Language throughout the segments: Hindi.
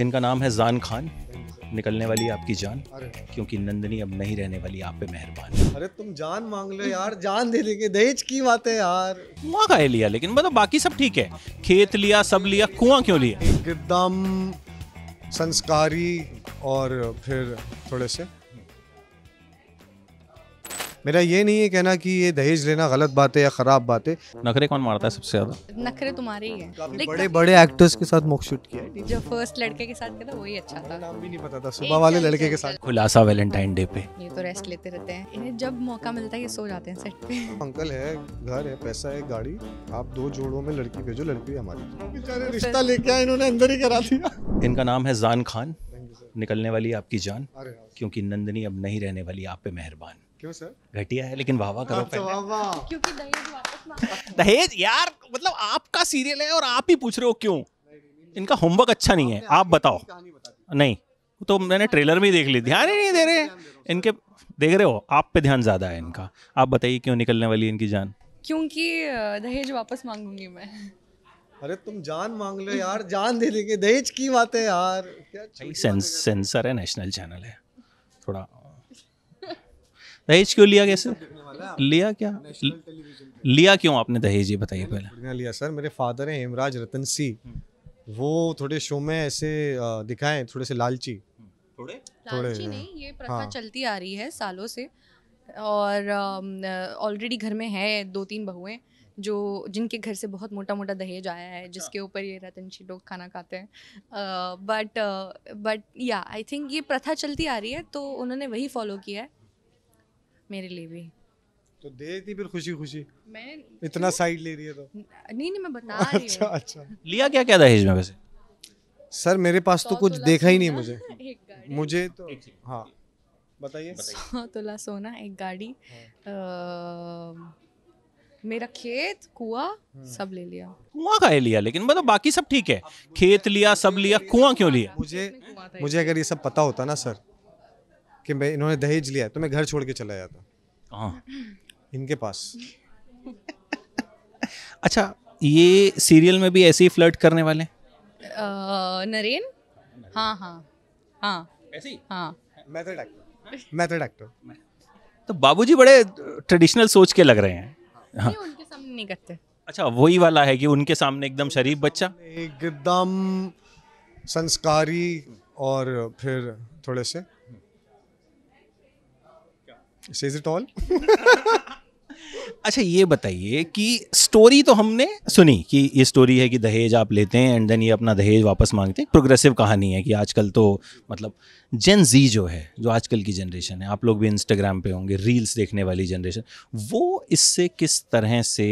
इनका नाम है जान खान निकलने वाली आपकी जान क्योंकि नंदनी अब नहीं रहने वाली आप पे मेहरबान अरे तुम जान मांग लो यार जान दे देंगे दहेज की बात है यार कुआं का लिया लेकिन मतलब बाकी सब ठीक है खेत लिया सब लिया कुआं क्यों लिया एकदम संस्कारी और फिर थोड़े से मेरा ये नहीं है कहना कि ये दहेज लेना गलत बात है या ख़राब बात है नखरे कौन मारता है सबसे ज़्यादा नखरे तुम्हारे ही है बड़े बड़े एक्टर्स के साथ मुख शूट किया जो फर्स्ट लड़के के साथ था वही अच्छा था नाम भी नहीं पता था सुबह वाले लड़के के साथ खुलासा वैलेंटाइन डे पे ये तो रेस्ट लेते रहते हैं इन्हें जब मौका मिलता है ये सो जाते हैं सेट पे अंकल है घर है पैसा है गाड़ी आप दो जोड़ों में लड़की भेजो लड़की हमारी रिश्ता लेके आए इन्होंने अंदर ही करा दिया इनका नाम है जान खान निकलने वाली आपकी जान क्योंकि नंदनी अब नहीं रहने वाली आप पे मेहरबान क्यों सर घटिया है लेकिन वाह करो तो क्योंकि दहेज यार मतलब आपका सीरियल है और आप ही पूछ रहे हो क्यों इनका होमवर्क अच्छा नहीं है आप बताओ नहीं तो मैंने ट्रेलर में देख ली ध्यान ही नहीं दे रहे इनके देख रहे हो आप पे ध्यान ज़्यादा है इनका आप बताइए क्यों निकलने वाली इनकी जान क्योंकि दहेज वापस मांगूंगी मैं अरे तुम जान मांग लो यार जान दे देंगे दहेज की बात है यार क्या सेंस सेंसर है नेशनल चैनल है थोड़ा दहेज क्यों लिया कैसे लिया क्या लिया क्यों आपने दहेज ये बताइए पहले लिया सर मेरे फादर हैं हेमराज रतन सिंह हम्म। वो थोड़े शो में ऐसे दिखाएं थोड़े से लालची थोड़े लालची नहीं ये प्रथा हाँ। चलती आ रही है सालों से और ऑलरेडी घर में है दो तीन बहुएं जो जिनके घर से बहुत मोटा मोटा दहेज आया है अच्छा। जिसके ऊपर ये रतनशी लोग खाना खाते हैं बट बट या आई थिंक ये प्रथा चलती आ रही है तो उन्होंने वही फॉलो किया है मेरे लिए भी तो दे देती फिर खुशी खुशी मैं इतना साइड ले रही है तो नहीं नहीं मैं बता रही अच्छा अच्छा लिया क्या क्या दहेज में वैसे सर मेरे पास तो कुछ तो देखा ही नहीं मुझे मुझे तो हाँ बताइए तोला सोना एक गाड़ी हाँ। मेरा खेत कुआ हाँ। सब ले लिया कुआ का लिया लेकिन मतलब बाकी सब ठीक है खेत लिया सब लिया कुआ क्यों लिया मुझे मुझे अगर ये सब पता होता ना सर कि मैं इन्होंने दहेज लिया तो मैं घर छोड़ के चला जाता हाँ। इनके पास अच्छा ये सीरियल में भी ऐसे ही फ्लर्ट करने वाले नरेन हाँ हाँ हाँ ऐसे हाँ मैथड एक्टर मैं तो डॉक्टर तो बाबूजी बड़े ट्रेडिशनल सोच के लग रहे हैं हाँ। उनके सामने नहीं करते अच्छा वही वाला है कि उनके सामने एकदम शरीफ बच्चा एकदम संस्कारी और फिर थोड़े से Says it अच्छा ये बताइए कि स्टोरी तो हमने सुनी कि ये स्टोरी है कि दहेज आप लेते हैं एंड देन ये अपना दहेज वापस मांगते हैं प्रोग्रेसिव कहानी है कि आजकल तो मतलब जेन जी जो है जो आजकल की जनरेशन है आप लोग भी इंस्टाग्राम पे होंगे रील्स देखने वाली जनरेशन वो इससे किस तरह से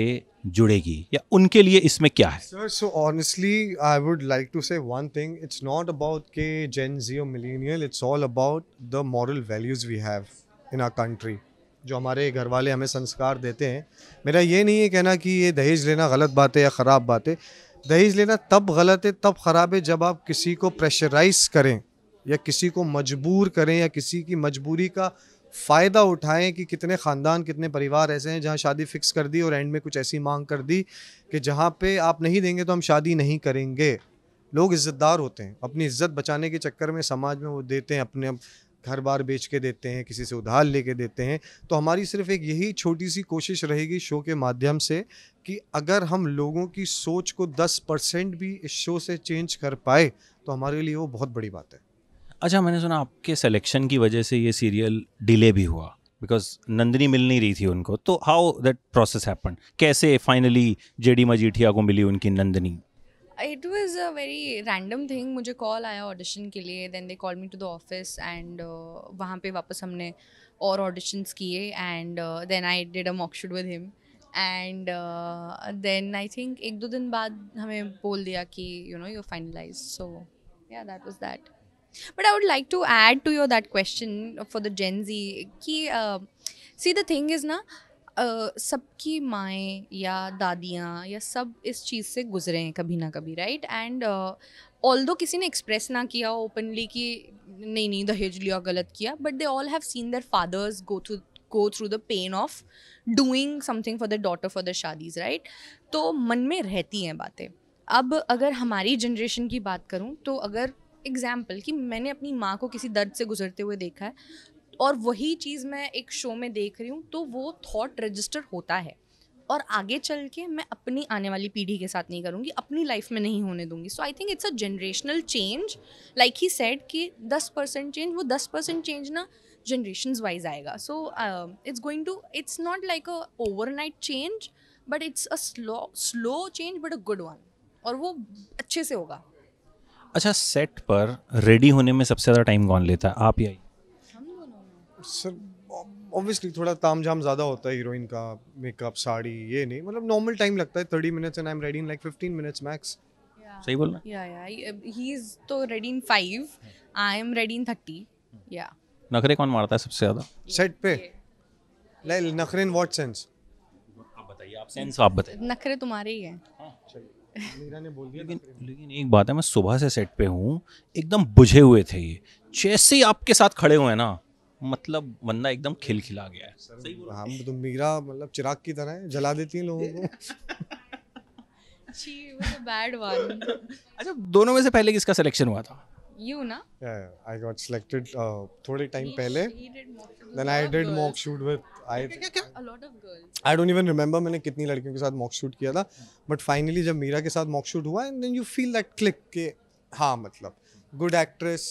जुड़ेगी या उनके लिए इसमें क्या है sir so honestly I would like to say one thing it's not about के जेन जी और millennial it's all about the moral values we have in our country जो हमारे घर वाले हमें संस्कार देते हैं मेरा ये नहीं है कहना कि ये दहेज लेना गलत बात है या ख़राब बात है दहेज लेना तब गलत है तब ख़राब है जब आप किसी को प्रेशराइज करें या किसी को मजबूर करें या किसी की मजबूरी का फ़ायदा उठाएं कि कितने ख़ानदान कितने परिवार ऐसे हैं जहां शादी फ़िक्स कर दी और एंड में कुछ ऐसी मांग कर दी कि जहां पे आप नहीं देंगे तो हम शादी नहीं करेंगे लोग इज़्ज़तदार होते हैं अपनी इज़्ज़त बचाने के चक्कर में समाज में वो देते हैं अपने घर बार बेच के देते हैं किसी से उधार लेके देते हैं तो हमारी सिर्फ एक यही छोटी सी कोशिश रहेगी शो के माध्यम से कि अगर हम लोगों की सोच को दस परसेंट भी इस शो से चेंज कर पाए तो हमारे लिए वो बहुत बड़ी बात है अच्छा मैंने सुना आपके सिलेक्शन की वजह से ये सीरियल डिले भी हुआ बिकॉज नंदनी मिल नहीं रही थी उनको तो हाउ दैट प्रोसेस हैपन कैसे फाइनली जेडी मजीठिया को मिली उनकी Nandini it was a very random thing मुझे कॉल आया ऑडिशन के लिए then they call me to the office and वहाँ पे वापस हमने और ऑडिशंस किए and then I did a mock shoot with him and then I think एक दो दिन बाद हमें बोल दिया कि you know you finalise so yeah that was that but I would like to add to your that question for the Gen Z कि सी द थिंग इज़ ना सबकी माएँ या दादियाँ या सब इस चीज़ से गुजरे हैं कभी ना कभी राइट एंड ऑल दो किसी ने एक्सप्रेस ना किया ओपनली कि नहीं नहीं दहेज लिया गलत किया but they all have seen their fathers go through go through the pain of doing something for the daughter for the शादीज़ राइट तो मन में रहती हैं बातें अब अगर हमारी जनरेशन की बात करूँ तो अगर एग्जाम्पल कि मैंने अपनी माँ को किसी दर्द से गुजरते हुए देखा है और वही चीज़ मैं एक शो में देख रही हूँ तो वो थॉट रजिस्टर होता है और आगे चल के मैं अपनी आने वाली पीढ़ी के साथ नहीं करूँगी अपनी लाइफ में नहीं होने दूंगी so I think it's a generational change like he said कि दस परसेंट चेंज वो दस परसेंट चेंज ना जनरेशन वाइज आएगा so it's going to it's not like a overnight change but it's a slow slow change but a good one और वो अच्छे से होगा अच्छा सेट पर रेडी होने में सबसे ज़्यादा टाइम कौन लेता है आप या सर ऑब्वियसली थोड़ा ताम झाम ज़्यादा होता है हीरोइन का मेकअप साड़ी ये नहीं मतलब नॉर्मल टाइम लगता है thirty minutes and I am ready in like fifteen minutes max सही बोल रहा या या ही इज तो ready in five I am ready in thirty yeah नखरे कौन मारता है सबसे ज़्यादा सेट पे लाइक नखरे इन व्हाट सेंस आप बताइए आप सेंस आप बताइए नखरे तुम्हारे ही हैं हाँ। लेकिन लेकिन एक बात है मैं सुबह से सेट पे हूँ एकदम बुझे हुए थे ये जैसे ही आपके साथ खड़े हुए हैं ना मतलब बंदा एकदम खिलखिला गया है सही हम तो मीरा मतलब चिराग की तरह है जला देती है लोगों को बैड तो अच्छा दोनों में से पहले किसका सिलेक्शन हुआ था यू ना आई गॉट सिलेक्टेड थोड़े टाइम पहले then I did mock shoot with I a lot of girls I don't even remember मैंने कितनी लड़कियों के साथ मॉक शूट किया था बट फाइनली जब मीरा के साथ मॉक शूट हुआ and then you feel that click के हाँ मतलब गुड एक्ट्रेस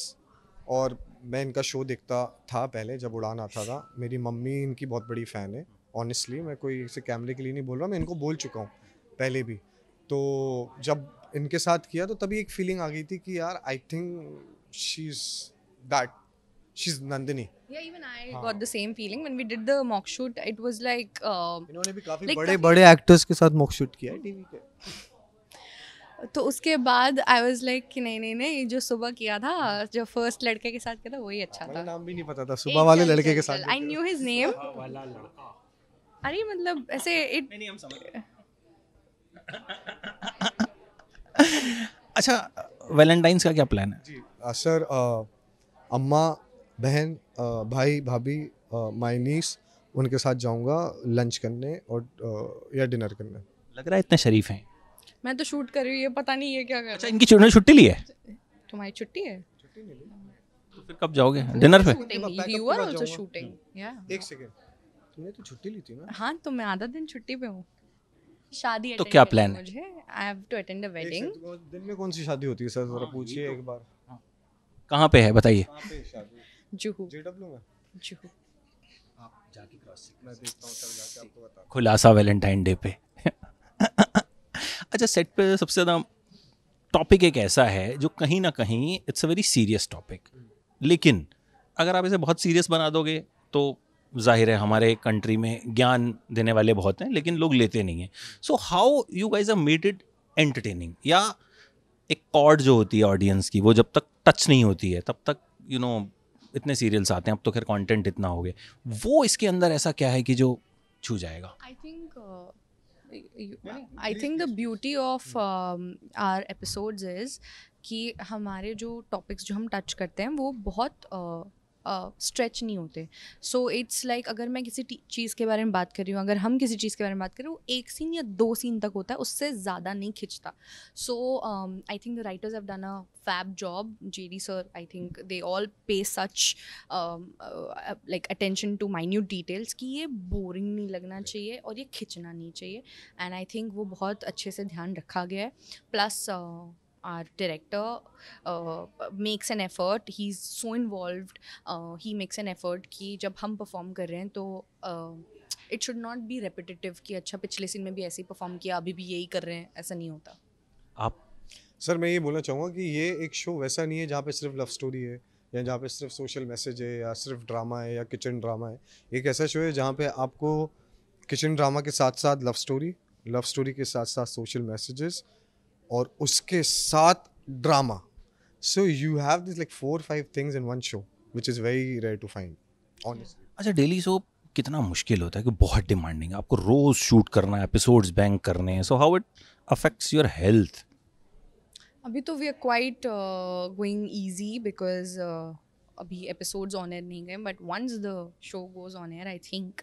और मैं इनका शो देखता था पहले जब उड़ान आता था मेरी मम्मी इनकी बहुत बड़ी फ़ैन है ऑनेस्टली मैं कोई इसे कैमरे के लिए नहीं बोल रहा मैं इनको बोल चुका हूँ पहले भी तो जब इनके साथ किया तो तभी एक फीलिंग आ गई थी कि यार I think she is that she is Nandini Yeah, even I हाँ. got the same feeling when we did the mock shoot. It was like uh, इन्होंने भी काफी like बड़े बड़े एक्टर्स के साथ मॉक शूट किया है टीवी पे तो उसके बाद आई वॉज लाइक कि नहीं नहीं नहीं जो सुबह किया था जो फर्स्ट लड़के के साथ किया था वही अच्छा था नाम भी नहीं पता था सुबह वाले लड़के के साथ आई न्यू हिज नेम अरे मतलब ऐसे इट अच्छा वैलेंटाइंस का क्या प्लान है जी सर अम्मा बहन भाई भाभी माई नीस उनके साथ जाऊंगा लंच करने और या डिनर करने लग रहा है इतने शरीफ हैं मैं तो शूट कर रही हूँ ये पता नहीं ये क्या कर अच्छा इनकी चुनाव छुट्टी ली है तुम्हारी छुट्टी है तो फिर कब जाओगे डिनर पे यू आर आल्सो शूटिंग या एक सेकंड तुमने तो छुट्टी ली थी ना हां तो मैं आधा दिन छुट्टी पे हूँ शादी तो क्या प्लान है मुझे I have to attend a wedding दिन में कौन सी शादी होती है सर जरा हाँ, पूछिए एक तो- बार हाँ। कहाँ पे है बताइए जुहू जेडब्ल्यू में जुहू आप जाके क्रॉस मैं देखता तब जाके आपको खुलासा वैलेंटाइन डे पे अच्छा सेट पे सबसे ज़्यादा टॉपिक एक ऐसा है जो कहीं ना कहीं it's a very serious topic लेकिन अगर आप इसे बहुत सीरियस बना दोगे तो जाहिर है हमारे कंट्री में ज्ञान देने वाले बहुत हैं लेकिन लोग लेते नहीं हैं so how you guys a made it entertaining या एक कॉर्ड जो होती है ऑडियंस की वो जब तक टच नहीं होती है तब तक यू you नो know, इतने सीरियल्स आते हैं अब तो खैर कंटेंट इतना हो गया वो इसके अंदर ऐसा क्या है कि जो छू जाएगा I think I think the beauty of our episodes is कि हमारे जो टॉपिक्स जो हम टच करते हैं वो बहुत uh, स्ट्रेच uh, नहीं होते सो इट्स लाइक अगर मैं किसी चीज़ के बारे में बात कर रही हूँ अगर हम किसी चीज़ के बारे में बात करें वो एक सीन या दो सीन तक होता है उससे ज़्यादा नहीं खिंचता so I think the writers have done a fab job J D sir I think they all pay such like attention to minute details कि ये बोरिंग नहीं लगना चाहिए और ये खिंचना नहीं चाहिए एंड आई थिंक वो बहुत अच्छे से ध्यान रखा गया है plus uh, our director uh, makes an effort he's so involved uh, he makes an effort कि जब हम perform कर रहे हैं तो it should not be repetitive कि अच्छा पिछले सीन में भी ऐसे ही परफॉर्म किया अभी भी यही कर रहे हैं ऐसा नहीं होता आप सर मैं ये बोलना चाहूँगा कि ये एक शो वैसा नहीं है जहाँ पे सिर्फ लव स्टोरी है या जहाँ पे सिर्फ सोशल मैसेज है या सिर्फ ड्रामा है या किचन ड्रामा है एक ऐसा शो है जहाँ पे आपको किचन ड्रामा के साथ साथ लव स्टोरी लव स्टोरी के साथ साथ सोशल मैसेजेस और उसके साथ drama so you have this like four five things in one show which is very rare to find honestly अच्छा डेली शो कितना मुश्किल होता है कि बहुत डिमांडिंग है आपको रोज़ शूट करना है एपिसोड्स बैंक करने हैं so how it affects your health अभी तो we are quite going easy because अभी एपिसोड्स ऑन एयर नहीं गए but once the show goes on air I think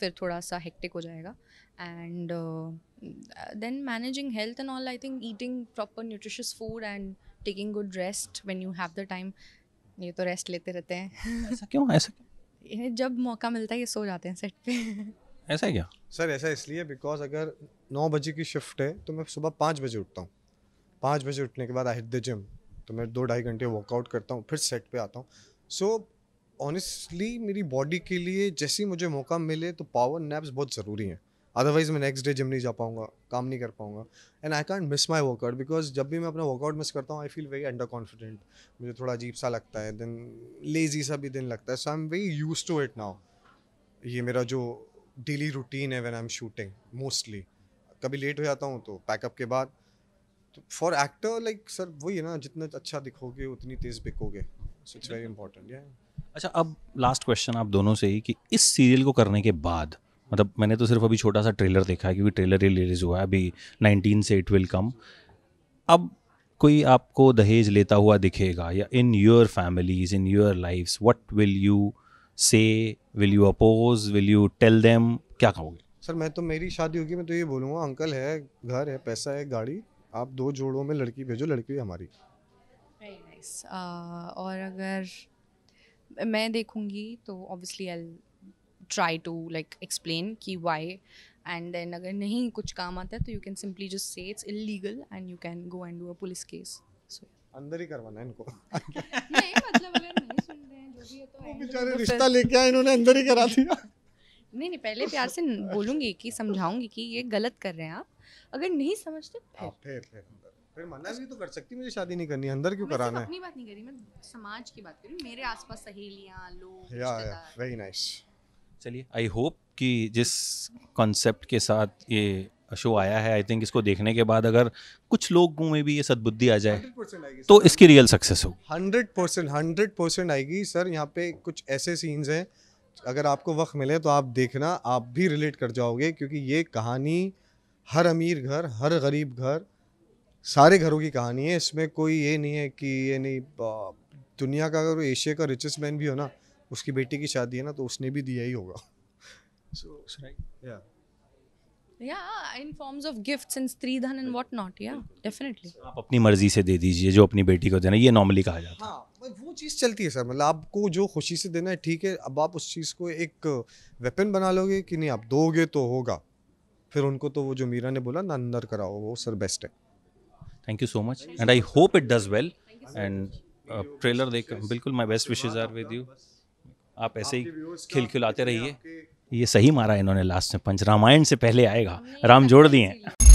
फिर थोड़ा सा हेक्टिक हो जाएगा and uh, then managing health and all i think eating proper nutritious food and taking good rest when you have the time ये तो रेस्ट लेते रहते हैं ऐसा क्यों ऐसा क्यों जब मौका मिलता है ये सो जाते हैं सेट पे ऐसा क्या सर ऐसा इसलिए बिकॉज अगर नौ बजे की शिफ्ट है तो मैं सुबह पाँच बजे उठता हूँ पाँच बजे उठने के बाद आई हिट द जिम तो मैं दो ढाई घंटे वर्कआउट करता हूँ फिर सेट पे आता हूँ सो ऑनेस्टली मेरी बॉडी के लिए जैसे ही मुझे मौका मिले तो पावर नैप्स बहुत ज़रूरी हैं अदरवाइज़ मैं नेक्स्ट डे जिम नहीं जा पाऊंगा काम नहीं कर पाऊंगा and I can't miss my workout because जब भी मैं अपना वर्कआउट मिस करता हूँ I feel very under confident मुझे थोड़ा अजीब सा लगता है देन लेजी सा भी दिन लगता है so I am very use to it now ये मेरा जो डेली रूटीन है when I am shooting mostly कभी लेट हो जाता हूँ तो पैकअप के बाद फॉर एक्टर लाइक सर वही है ना जितना अच्छा दिखोगे उतनी तेज़ बिकोगे so it's very important yeah अच्छा अब लास्ट क्वेश्चन आप दोनों से ही कि इस सीरियल को करने के बाद मतलब मैंने तो सिर्फ अभी छोटा सा ट्रेलर देखा है क्योंकि ट्रेलर ही रिलीज हुआ है अभी नाइनटीन से इट विल कम अब कोई आपको दहेज लेता हुआ दिखेगा या in your families in your life what will you say will you oppose will you tell them क्या कहोगे सर मैं तो मेरी शादी होगी मैं तो ये बोलूँगा अंकल है घर है पैसा है गाड़ी आप दो जोड़ों में लड़की भेजो लड़की हमारी nice. uh, और अगर मैं देखूंगी तो obviously I try to like explain कि वाई एंड देन अगर नहीं कुछ काम आता है तो you can simply just say it's illegal and you can go and do a police case so अंदर ही करवाना इनको नहीं मतलब अगर नहीं सुन रहे हैं जो भी है तो, तो इन्होंने अंदर ही करा दिया नहीं नहीं पहले प्यार से बोलूंगी कि समझाऊंगी कि ये गलत कर रहे हैं आप अगर नहीं समझते फिर हाँ, फिर फिर फिर मना भी तो कर सकती मुझे शादी नहीं करनी अंदर क्यों कराना है अपनी बात नहीं करी मैं समाज की बात करी मेरे आसपास सहेलियां लोग या वेरी नाइस चलिए आई होप कि जिस कॉन्सेप्ट के साथ ये शो आया है आई थिंक इसको देखने के बाद अगर कुछ लोगों में भी ये सदबुद्धि आ जाए तो इसकी रियल सक्सेस हो हंड्रेड परसेंट हंड्रेड परसेंट आएगी सर यहाँ पे कुछ ऐसे सीन्स हैं अगर आपको वक्त मिले तो आप देखना आप भी रिलेट कर जाओगे क्योंकि ये कहानी हर अमीर घर हर गरीब घर सारे घरों की कहानी है इसमें कोई ये नहीं है कि ये नहीं दुनिया का अगर एशिया का रिचेस्ट मैन भी हो ना उसकी बेटी की शादी है ना तो उसने भी दिया ही होगा आप अपनी मर्जी से दे दीजिए जो अपनी बेटी को देना ये नॉर्मली कहा जाता है हाँ, वो चीज़ चलती है सर मतलब आपको जो खुशी से देना है ठीक है अब आप उस चीज़ को एक वेपन बना लोगे कि नहीं आप दोगे तो होगा फिर उनको तो वो जो मीरा ने बोला ना अंदर कराओ वो सर बेस्ट है thank you so much and I hope it does well and trailer देख बिल्कुल my best wishes are with you आप ऐसे ही खिलखिलाते रहिए ये सही मारा इन्होंने लास्ट में पंच रामायण से पहले आएगा राम जोड़ दिए